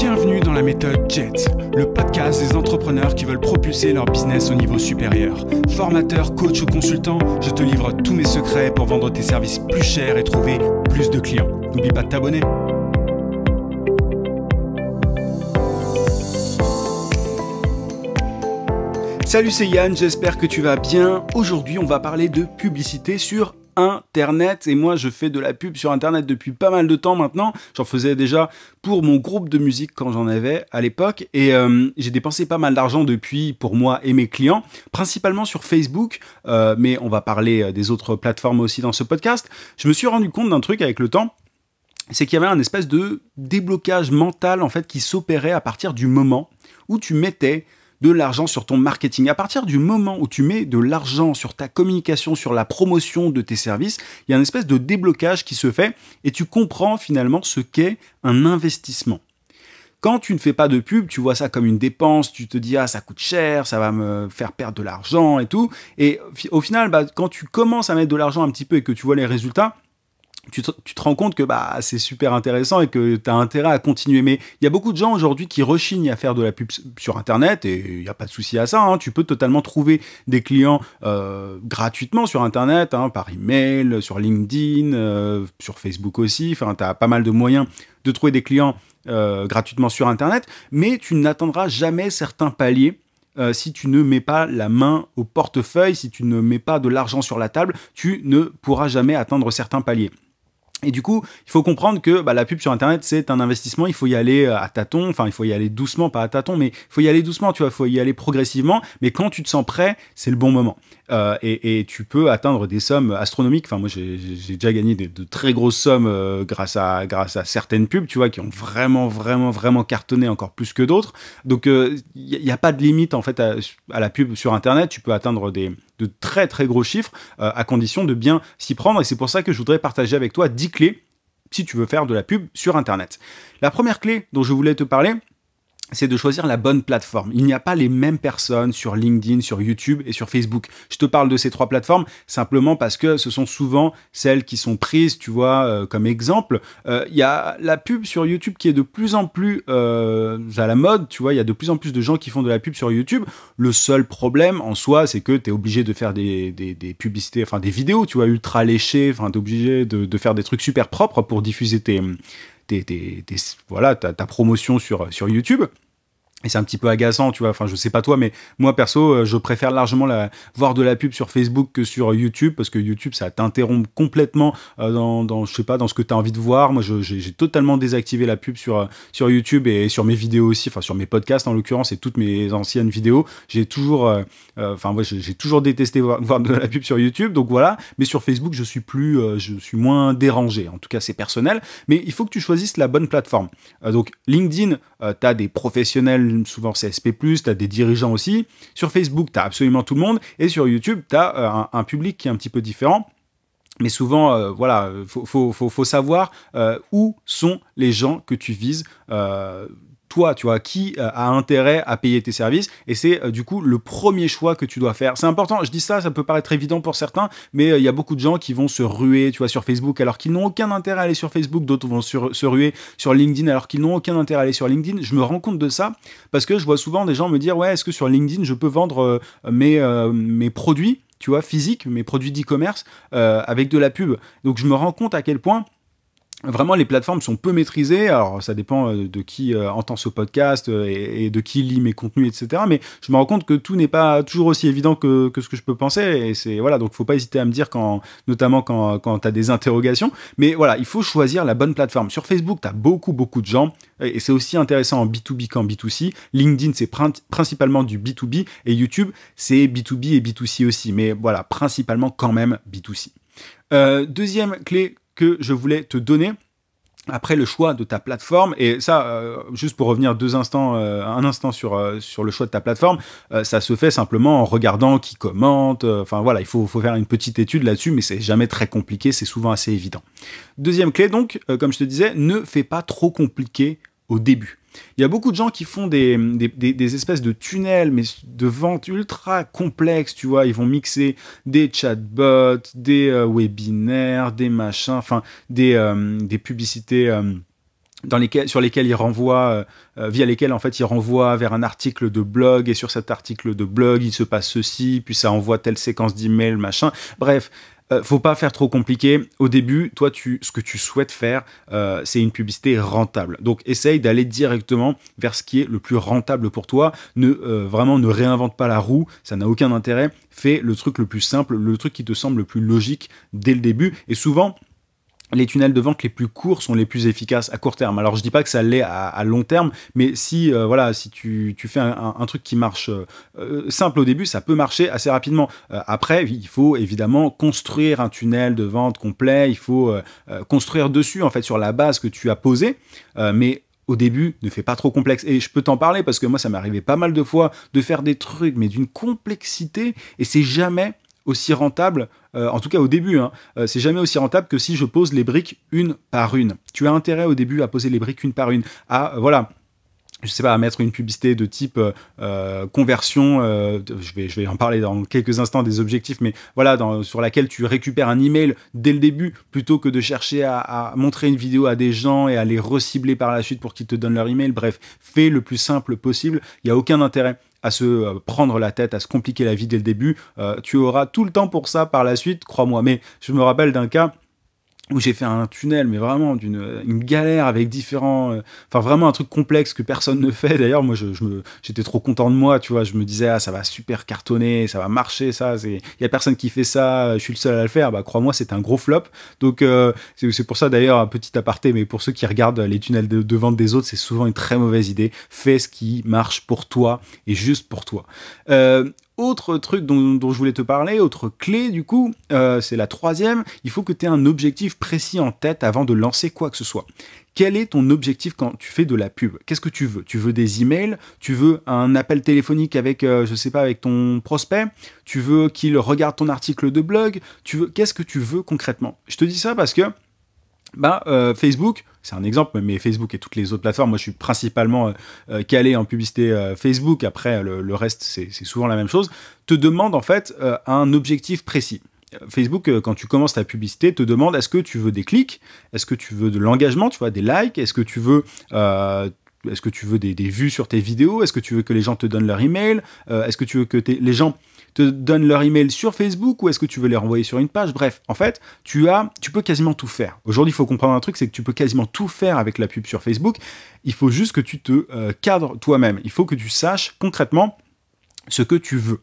Bienvenue dans la méthode JET, le podcast des entrepreneurs qui veulent propulser leur business au niveau supérieur. Formateur, coach ou consultant, je te livre tous mes secrets pour vendre tes services plus chers et trouver plus de clients. N'oublie pas de t'abonner. Salut, c'est Yann, j'espère que tu vas bien. Aujourd'hui, on va parler de publicité sur Internet. Et moi, je fais de la pub sur Internet depuis pas mal de temps maintenant. J'en faisais déjà pour mon groupe de musique quand j'en avais à l'époque. Et euh, j'ai dépensé pas mal d'argent depuis pour moi et mes clients, principalement sur Facebook. Euh, mais on va parler euh, des autres plateformes aussi dans ce podcast. Je me suis rendu compte d'un truc avec le temps c'est qu'il y avait un espèce de déblocage mental en fait qui s'opérait à partir du moment où tu mettais de l'argent sur ton marketing. À partir du moment où tu mets de l'argent sur ta communication, sur la promotion de tes services, il y a une espèce de déblocage qui se fait et tu comprends finalement ce qu'est un investissement. Quand tu ne fais pas de pub, tu vois ça comme une dépense, tu te dis ah ça coûte cher, ça va me faire perdre de l'argent et tout. Et au final, bah, quand tu commences à mettre de l'argent un petit peu et que tu vois les résultats, tu te, rends compte que bah, c'est super intéressant et que tu as intérêt à continuer. Mais il y a beaucoup de gens aujourd'hui qui rechignent à faire de la pub sur Internet et il n'y a pas de souci à ça. Hein. Tu peux totalement trouver des clients euh, gratuitement sur Internet, hein, par email, sur LinkedIn, euh, sur Facebook aussi. Enfin, tu as pas mal de moyens de trouver des clients euh, gratuitement sur Internet, mais tu n'atteindras jamais certains paliers si tu ne mets pas la main au portefeuille, si tu ne mets pas de l'argent sur la table, tu ne pourras jamais atteindre certains paliers. Et du coup, il faut comprendre que bah, la pub sur Internet, c'est un investissement. Il faut y aller euh, à tâtons. Enfin, il faut y aller doucement, pas à tâtons, mais il faut y aller doucement. Tu vois, il faut y aller progressivement. Mais quand tu te sens prêt, c'est le bon moment. Euh, et, tu peux atteindre des sommes astronomiques. Enfin, moi, j'ai déjà gagné de, très grosses sommes euh, grâce, à, certaines pubs, tu vois, qui ont vraiment, vraiment, vraiment cartonné encore plus que d'autres. Donc, il euh, n'y a, pas de limite, en fait, à, la pub sur Internet. Tu peux atteindre des, de très, très gros chiffres à condition de bien s'y prendre. Et c'est pour ça que je voudrais partager avec toi 10 clés si tu veux faire de la pub sur Internet. La première clé dont je voulais te parler, c'est de choisir la bonne plateforme. Il n'y a pas les mêmes personnes sur LinkedIn, sur YouTube et sur Facebook. Je te parle de ces trois plateformes simplement parce que ce sont souvent celles qui sont prises, tu vois, euh, comme exemple. Euh, il y a la pub sur YouTube qui est de plus en plus euh, à la mode, tu vois, il y a de plus en plus de gens qui font de la pub sur YouTube. Le seul problème en soi, c'est que tu es obligé de faire des, publicités, enfin des vidéos, tu vois, ultra léchées, enfin tu es obligé de faire des trucs super propres pour diffuser tes tes, tes, tes, voilà, ta, ta promotion sur, sur YouTube et c'est un petit peu agaçant, tu vois. Enfin, je sais pas toi, mais moi perso, euh, je préfère largement la, voir de la pub sur Facebook que sur YouTube parce que YouTube, ça t'interrompt complètement euh, dans, dans, je sais pas, dans ce que tu as envie de voir. Moi, j'ai totalement désactivé la pub sur euh, sur YouTube et sur mes vidéos aussi, enfin sur mes podcasts en l'occurrence et toutes mes anciennes vidéos. J'ai toujours, enfin, moi, j'ai toujours détesté voir, de la pub sur YouTube. Donc voilà. Mais sur Facebook, je suis plus, je suis moins dérangé. En tout cas, c'est personnel. Mais il faut que tu choisisses la bonne plateforme. donc LinkedIn, tu as des professionnels Souvent, souvent CSP+, tu as des dirigeants aussi. Sur Facebook, tu as absolument tout le monde. Et sur YouTube, tu as euh, un, public qui est un petit peu différent. Mais souvent, euh, voilà, faut, faut, savoir euh, où sont les gens que tu vises toi, tu vois, qui euh, a intérêt à payer tes services. Et c'est euh, du coup le premier choix que tu dois faire. C'est important, je dis ça, ça peut paraître évident pour certains, mais euh, il y a beaucoup de gens qui vont se ruer, tu vois, sur Facebook alors qu'ils n'ont aucun intérêt à aller sur Facebook, d'autres vont se ruer sur LinkedIn alors qu'ils n'ont aucun intérêt à aller sur LinkedIn. Je me rends compte de ça parce que je vois souvent des gens me dire, ouais, est-ce que sur LinkedIn, je peux vendre mes, mes produits tu vois, physiques, mes produits d'e-commerce avec de la pub. Donc je me rends compte à quel point vraiment les plateformes sont peu maîtrisées. Alors ça dépend euh, de qui euh, entend ce podcast euh, et, de qui lit mes contenus, etc. Mais je me rends compte que tout n'est pas toujours aussi évident que, ce que je peux penser. Et c'est voilà, donc faut pas hésiter à me dire quand, notamment quand, quand tu as des interrogations. Mais voilà, il faut choisir la bonne plateforme. Sur Facebook, tu as beaucoup beaucoup de gens et c'est aussi intéressant en B2B qu'en B2C. LinkedIn, c'est principalement du B2B et YouTube, c'est B2B et B2C aussi. Mais voilà, principalement quand même B2C. deuxième clé que je voulais te donner après le choix de ta plateforme et ça euh, juste pour revenir deux instants euh, un instant sur euh, sur le choix de ta plateforme ça se fait simplement en regardant qui commente enfin voilà il faut, faut faire une petite étude là-dessus mais c'est jamais très compliqué c'est souvent assez évident deuxième clé donc comme je te disais ne fais pas trop compliqué au début il y a beaucoup de gens qui font des, des, espèces de tunnels, mais de ventes ultra complexes, tu vois. Ils vont mixer des chatbots, des euh, webinaires, des machins, enfin, des, euh, publicités. Euh, dans lesquelles sur lesquelles ils renvoient, via lesquelles, en fait ils renvoient vers un article de blog et sur cet article de blog il se passe ceci, puis ça envoie telle séquence d'email, machin. Bref, euh, faut pas faire trop compliqué. Au début, toi, tu, ce que tu souhaites faire, euh, c'est une publicité rentable. Donc, essaye d'aller directement vers ce qui est le plus rentable pour toi. Ne euh, vraiment ne réinvente pas la roue, ça n'a aucun intérêt. Fais le truc le plus simple, le truc qui te semble le plus logique dès le début. Et souvent, les tunnels de vente les plus courts sont les plus efficaces à court terme. Alors je dis pas que ça l'est à, long terme, mais si euh, voilà, si tu, fais un, truc qui marche euh, euh, simple au début, ça peut marcher assez rapidement. après, il faut évidemment construire un tunnel de vente complet. Il faut construire dessus en fait sur la base que tu as posée, mais au début, ne fais pas trop complexe. Et je peux t'en parler parce que moi, ça m'est arrivé pas mal de fois de faire des trucs, mais d'une complexité, et c'est jamais aussi rentable, euh, en tout cas au début, hein, euh, c'est jamais aussi rentable que si je pose les briques une par une. Tu as intérêt au début à poser les briques une par une, à, euh, voilà, je sais pas, à mettre une publicité de type conversion, je, vais, je vais en parler dans quelques instants des objectifs, mais voilà, sur laquelle tu récupères un email dès le début, plutôt que de chercher à, à, montrer une vidéo à des gens et à les recibler par la suite pour qu'ils te donnent leur email. Bref, fais le plus simple possible, il n'y a aucun intérêt à se euh, prendre la tête, à se compliquer la vie dès le début. Euh, tu auras tout le temps pour ça par la suite, crois-moi. Mais je me rappelle d'un cas où j'ai fait un tunnel, mais vraiment d'une une galère avec différents, euh, enfin vraiment un truc complexe que personne ne fait. D'ailleurs, moi, je, me, j'étais trop content de moi, tu vois. Je me disais, ah, ça va super cartonner, ça va marcher, ça. Il y a personne qui fait ça, je suis le seul à le faire. Bah, crois-moi, c'est un gros flop. Donc, euh, c'est, pour ça d'ailleurs un petit aparté, mais pour ceux qui regardent les tunnels de, de, vente des autres, c'est souvent une très mauvaise idée. Fais ce qui marche pour toi et juste pour toi. Euh, autre truc dont, je voulais te parler, autre clé du coup, euh, c'est la troisième, il faut que tu aies un objectif précis en tête avant de lancer quoi que ce soit. Quel est ton objectif quand tu fais de la pub Qu'est-ce que tu veux Tu veux des emails Tu veux un appel téléphonique avec, euh, je sais pas, avec ton prospect Tu veux qu'il regarde ton article de blog Tu veux Qu'est-ce que tu veux concrètement Je te dis ça parce que bah, euh, Facebook, c'est un exemple, mais Facebook et toutes les autres plateformes, moi je suis principalement euh, euh, calé en publicité Facebook, après le, reste c'est souvent la même chose, te demande en fait un objectif précis. Facebook, quand tu commences ta publicité, te demande est-ce que tu veux des clics, est-ce que tu veux de l'engagement, tu vois, des likes, est-ce que tu veux est-ce que tu veux des, vues sur tes vidéos Est-ce que tu veux que les gens te donnent leur email Est-ce que tu veux que les gens te donnent leur email sur Facebook ou est-ce que tu veux les renvoyer sur une page Bref, en fait, tu as, tu peux quasiment tout faire. Aujourd'hui, il faut comprendre un truc, c'est que tu peux quasiment tout faire avec la pub sur Facebook. Il faut juste que tu te euh, cadres toi-même. Il faut que tu saches concrètement ce que tu veux.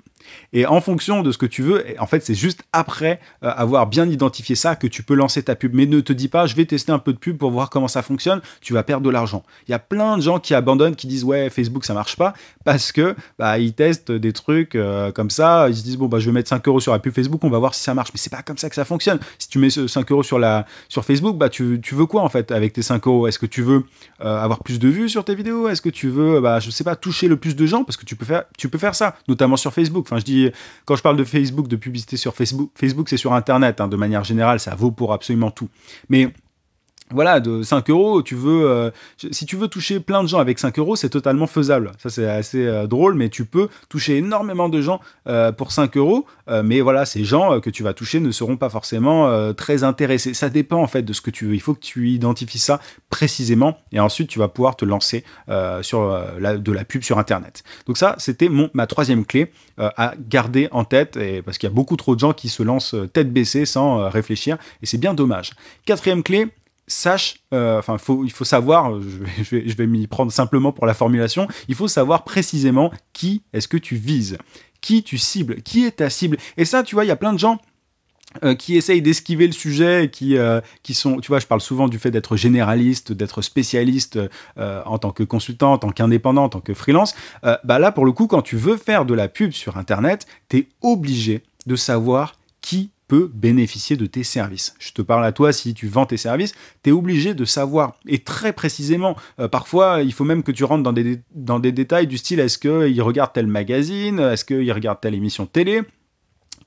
Et en fonction de ce que tu veux, en fait, c'est juste après euh, avoir bien identifié ça que tu peux lancer ta pub. Mais ne te dis pas, je vais tester un peu de pub pour voir comment ça fonctionne. Tu vas perdre de l'argent. Il y a plein de gens qui abandonnent, qui disent ouais, Facebook ça marche pas parce que bah, ils testent des trucs euh, comme ça. Ils se disent bon bah je vais mettre 5 euros sur la pub Facebook, on va voir si ça marche. Mais c'est pas comme ça que ça fonctionne. Si tu mets 5 euros sur la sur Facebook, bah tu, veux quoi en fait avec tes 5 euros Est-ce que tu veux euh, avoir plus de vues sur tes vidéos Est-ce que tu veux bah je sais pas toucher le plus de gens parce que tu peux tu peux faire ça, notamment sur Facebook. Enfin, je dis, quand je parle de Facebook, de publicité sur Facebook, Facebook, c'est sur Internet. Hein. de manière générale, ça vaut pour absolument tout. Mais voilà, de 5 euros, tu veux, euh, si tu veux toucher plein de gens avec 5 euros, c'est totalement faisable. Ça, c'est assez euh, drôle, mais tu peux toucher énormément de gens euh, pour 5 euros. mais voilà, ces gens que tu vas toucher ne seront pas forcément très intéressés. Ça dépend en fait de ce que tu veux. Il faut que tu identifies ça précisément et ensuite tu vas pouvoir te lancer sur de la pub sur Internet. Donc, ça, c'était mon, ma troisième clé à garder en tête et, parce qu'il y a beaucoup trop de gens qui se lancent tête baissée sans réfléchir et c'est bien dommage. Quatrième clé, sache, euh, enfin, il faut savoir, euh, je vais, m'y prendre simplement pour la formulation, il faut savoir précisément qui est-ce que tu vises, qui tu cibles, qui est ta cible. Et ça, tu vois, il y a plein de gens. Euh, qui essayent d'esquiver le sujet, qui, qui sont, tu vois, je parle souvent du fait d'être généraliste, d'être spécialiste en tant que consultant, en tant qu'indépendant, en tant que freelance. bah là, pour le coup, quand tu veux faire de la pub sur Internet, tu es obligé de savoir qui bénéficier de tes services. Je te parle à toi, si tu vends tes services, tu es obligé de savoir, et très précisément, euh, parfois il faut même que tu rentres dans des, dans des détails du style est-ce qu'il regarde tel magazine, est-ce qu'il regarde telle émission télé,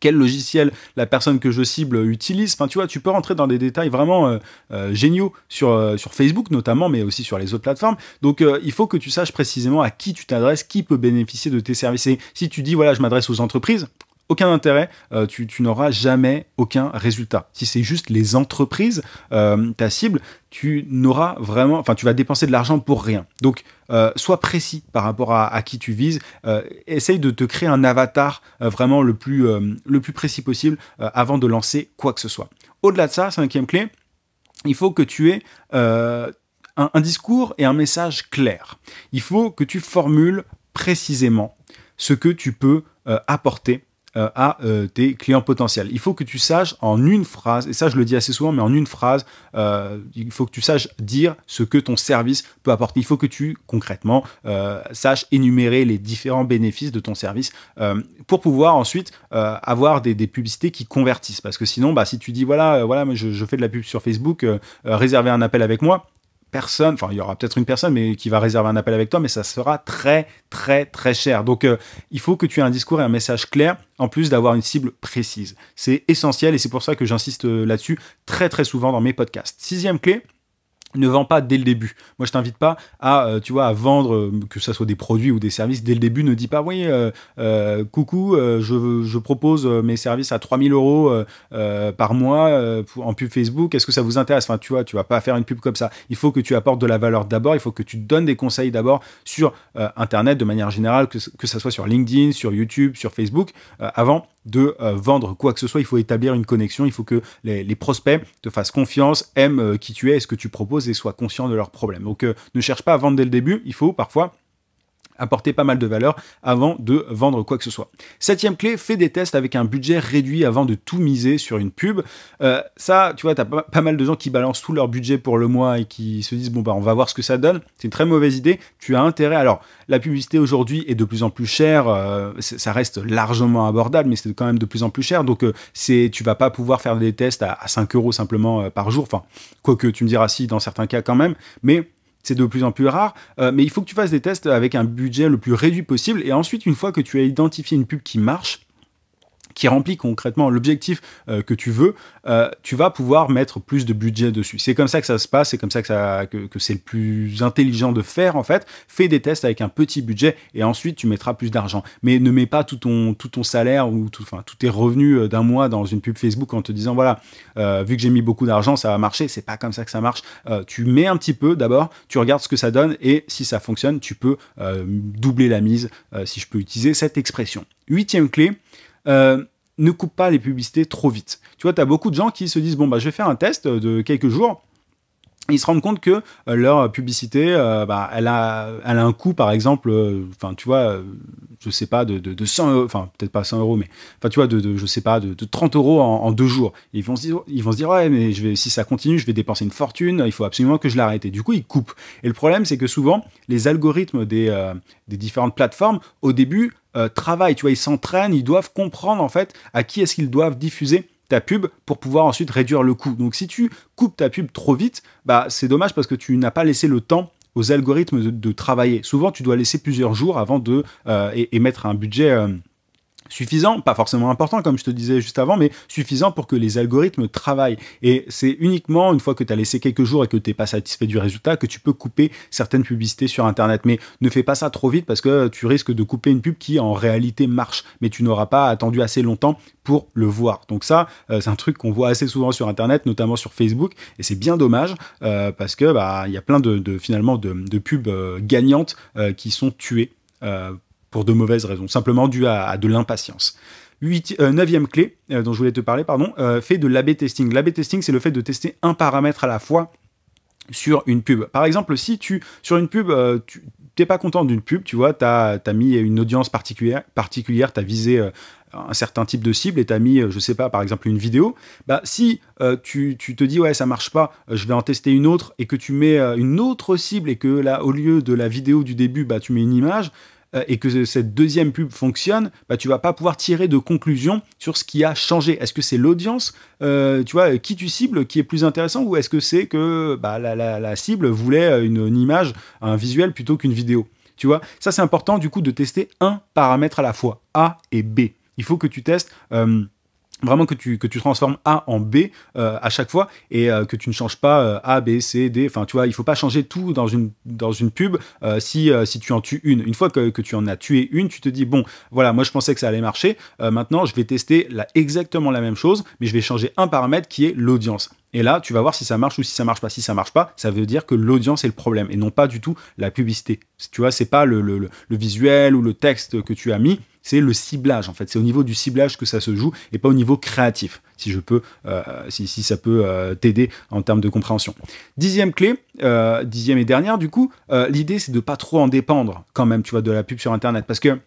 quel logiciel la personne que je cible utilise. Enfin, tu vois, tu peux rentrer dans des détails vraiment euh, euh, géniaux sur, sur Facebook notamment, mais aussi sur les autres plateformes. Donc, il faut que tu saches précisément à qui tu t'adresses, qui peut bénéficier de tes services. Et si tu dis, voilà, je m'adresse aux entreprises, aucun intérêt, euh, tu, n'auras jamais aucun résultat. Si c'est juste les entreprises, euh, ta cible, tu n'auras vraiment, enfin, tu vas dépenser de l'argent pour rien. Donc, euh, sois précis par rapport à, qui tu vises. essaye de te créer un avatar vraiment le plus, le plus précis possible avant de lancer quoi que ce soit. Au-delà de ça, cinquième clé, il faut que tu aies un discours et un message clair. Il faut que tu formules précisément ce que tu peux apporter euh, à euh, tes clients potentiels. Il faut que tu saches en une phrase, et ça je le dis assez souvent, mais en une phrase, euh, il faut que tu saches dire ce que ton service peut apporter. Il faut que tu concrètement saches énumérer les différents bénéfices de ton service pour pouvoir ensuite avoir des, publicités qui convertissent. Parce que sinon, bah, si tu dis voilà, voilà, je, je fais de la pub sur Facebook, réservez un appel avec moi personne, enfin il y aura peut-être une personne, mais qui va réserver un appel avec toi, mais ça sera très très très cher. Donc euh, il faut que tu aies un discours et un message clair, en plus d'avoir une cible précise. C'est essentiel et c'est pour ça que j'insiste euh, là-dessus très très souvent dans mes podcasts. Sixième clé, ne vends pas dès le début. Moi, je t'invite pas à, euh, tu vois, à vendre, euh, que ce soit des produits ou des services, dès le début, ne dis pas, oui, euh, coucou, je, propose mes services à 3000 euros par mois en pub Facebook, est-ce que ça vous intéresse Enfin, tu vois, tu vas pas faire une pub comme ça. Il faut que tu apportes de la valeur d'abord, il faut que tu donnes des conseils d'abord sur Internet de manière générale, que, que ça soit sur LinkedIn, sur YouTube, sur Facebook, avant de euh, vendre quoi que ce soit, il faut établir une connexion, il faut que les, prospects te fassent confiance, aiment euh, qui tu es et ce que tu proposes et soient conscients de leurs problèmes. Donc euh, ne cherche pas à vendre dès le début, il faut parfois apporter pas mal de valeur avant de vendre quoi que ce soit. Septième clé, fais des tests avec un budget réduit avant de tout miser sur une pub. Euh, ça, tu vois, tu pas, pas mal de gens qui balancent tout leur budget pour le mois et qui se disent bon bah on va voir ce que ça donne. C'est une très mauvaise idée. Tu as intérêt. Alors la publicité aujourd'hui est de plus en plus chère. Euh, ça reste largement abordable, mais c'est quand même de plus en plus cher. Donc euh, c'est tu vas pas pouvoir faire des tests à, 5 euros simplement par jour. Enfin, quoique tu me diras si dans certains cas quand même, mais c'est de plus en plus rare. Euh, mais il faut que tu fasses des tests avec un budget le plus réduit possible. Et ensuite, une fois que tu as identifié une pub qui marche, qui remplit concrètement l'objectif euh, que tu veux, euh, tu vas pouvoir mettre plus de budget dessus. C'est comme ça que ça se passe, c'est comme ça que, ça, que, c'est le plus intelligent de faire en fait. Fais des tests avec un petit budget et ensuite tu mettras plus d'argent. Mais ne mets pas tout ton, tout ton salaire ou tout, enfin, tous tes revenus euh, d'un mois dans une pub Facebook en te disant voilà, vu que j'ai mis beaucoup d'argent, ça va marcher. C'est pas comme ça que ça marche. tu mets un petit peu d'abord, tu regardes ce que ça donne et si ça fonctionne, tu peux doubler la mise si je peux utiliser cette expression. Huitième clé, euh, ne coupe pas les publicités trop vite. Tu vois, tu as beaucoup de gens qui se disent, bon, bah, je vais faire un test de quelques jours ils se rendent compte que euh, leur publicité, euh, bah, elle, a, elle a un coût, par exemple, euh, enfin, tu vois, je sais pas, de, de, enfin, peut-être pas 100 euros, mais, enfin, tu vois, de, je sais pas, de, 30 euros en, deux jours. ils vont se dire, ils vont se dire, ouais, mais je vais, si ça continue, je vais dépenser une fortune, il faut absolument que je l'arrête. Et du coup, ils coupent. Et le problème, c'est que souvent, les algorithmes des, des différentes plateformes, au début, travaillent, tu vois, ils s'entraînent, ils doivent comprendre, en fait, à qui est-ce qu'ils doivent diffuser ta pub pour pouvoir ensuite réduire le coût. Donc si tu coupes ta pub trop vite, bah, c'est dommage parce que tu n'as pas laissé le temps aux algorithmes de, travailler. Souvent, tu dois laisser plusieurs jours avant de euh, émettre un budget. Euh, suffisant, pas forcément important comme je te disais juste avant, mais suffisant pour que les algorithmes travaillent. Et c'est uniquement une fois que tu as laissé quelques jours et que tu n'es pas satisfait du résultat que tu peux couper certaines publicités sur Internet. Mais ne fais pas ça trop vite parce que tu risques de couper une pub qui en réalité marche, mais tu n'auras pas attendu assez longtemps pour le voir. Donc ça, euh, c'est un truc qu'on voit assez souvent sur Internet, notamment sur Facebook, et c'est bien dommage euh, parce que bah il y a plein de, finalement de, pubs euh, gagnantes qui sont tuées pour de mauvaises raisons, simplement dû à, de l'impatience. Euh, neuvième clé euh, dont je voulais te parler, pardon, euh, fait de l'AB testing. L'AB testing, c'est le fait de tester un paramètre à la fois sur une pub. Par exemple, si tu, sur une pub, tu n'es pas content d'une pub, tu vois, tu as, mis une audience particulière, particulière tu as visé un certain type de cible et tu as mis, je sais pas, par exemple une vidéo, bah, si tu, tu, te dis ouais ça marche pas, je vais en tester une autre et que tu mets une autre cible et que là au lieu de la vidéo du début, bah, tu mets une image, euh, et que cette deuxième pub fonctionne, bah, tu vas pas pouvoir tirer de conclusion sur ce qui a changé. Est-ce que c'est l'audience, euh, tu vois, qui tu cibles, qui est plus intéressant, ou est-ce que c'est que bah, la, la, cible voulait une, image, un visuel plutôt qu'une vidéo Tu vois, ça c'est important du coup de tester un paramètre à la fois, A et B. Il faut que tu testes. Euh, vraiment que tu, que tu transformes A en B euh, à chaque fois et euh, que tu ne changes pas euh, A, B, C, D. Enfin, tu vois, il faut pas changer tout dans une, dans une pub si, si tu en tues une. Une fois que, tu en as tué une, tu te dis, bon, voilà, moi je pensais que ça allait marcher. maintenant, je vais tester la, exactement la même chose, mais je vais changer un paramètre qui est l'audience. Et là, tu vas voir si ça marche ou si ça marche pas. Si ça marche pas, ça veut dire que l'audience est le problème et non pas du tout la publicité. Tu vois, c'est pas le visuel ou le texte que tu as mis c'est le ciblage en fait. C'est au niveau du ciblage que ça se joue et pas au niveau créatif, si je peux, euh, si, ça peut euh, t'aider en termes de compréhension. Dixième clé, euh, dixième et dernière du coup, l'idée c'est de pas trop en dépendre quand même, tu vois, de la pub sur Internet parce que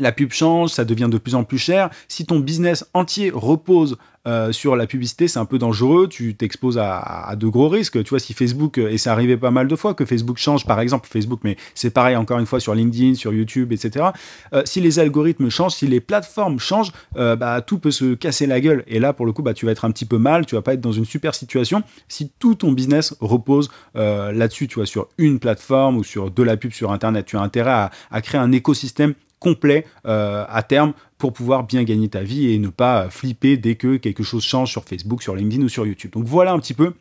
la pub change, ça devient de plus en plus cher. Si ton business entier repose euh, sur la publicité, c'est un peu dangereux. Tu t'exposes à, de gros risques. Tu vois, si Facebook, euh, et ça arrivait pas mal de fois que Facebook change, par exemple, Facebook, mais c'est pareil encore une fois sur LinkedIn, sur YouTube, etc. Euh, si les algorithmes changent, si les plateformes changent, bah, tout peut se casser la gueule. Et là, pour le coup, bah, tu vas être un petit peu mal, tu vas pas être dans une super situation si tout ton business repose là-dessus, tu vois, sur une plateforme ou sur de la pub sur Internet. Tu as intérêt à créer un écosystème complet euh, à terme pour pouvoir bien gagner ta vie et ne pas flipper dès que quelque chose change sur Facebook, sur LinkedIn ou sur YouTube. Donc voilà un petit peu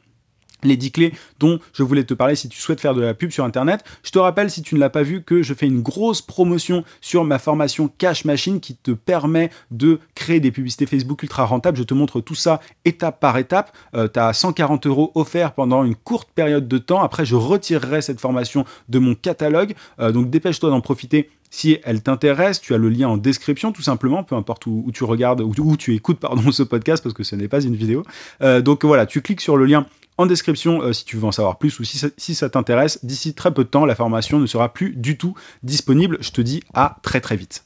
les 10 clés dont je voulais te parler si tu souhaites faire de la pub sur Internet. Je te rappelle, si tu ne l'as pas vu, que je fais une grosse promotion sur ma formation Cash Machine qui te permet de créer des publicités Facebook ultra rentables. Je te montre tout ça étape par étape. tu as 140 euros offerts pendant une courte période de temps. Après, je retirerai cette formation de mon catalogue. Euh, donc dépêche-toi d'en profiter si elle t'intéresse, tu as le lien en description, tout simplement, peu importe où, tu regardes, ou où, tu écoutes pardon, ce podcast, parce que ce n'est pas une vidéo. Euh, donc voilà, tu cliques sur le lien en description euh, si tu veux en savoir plus ou si ça t'intéresse. D'ici très peu de temps, la formation ne sera plus du tout disponible. Je te dis à très très vite.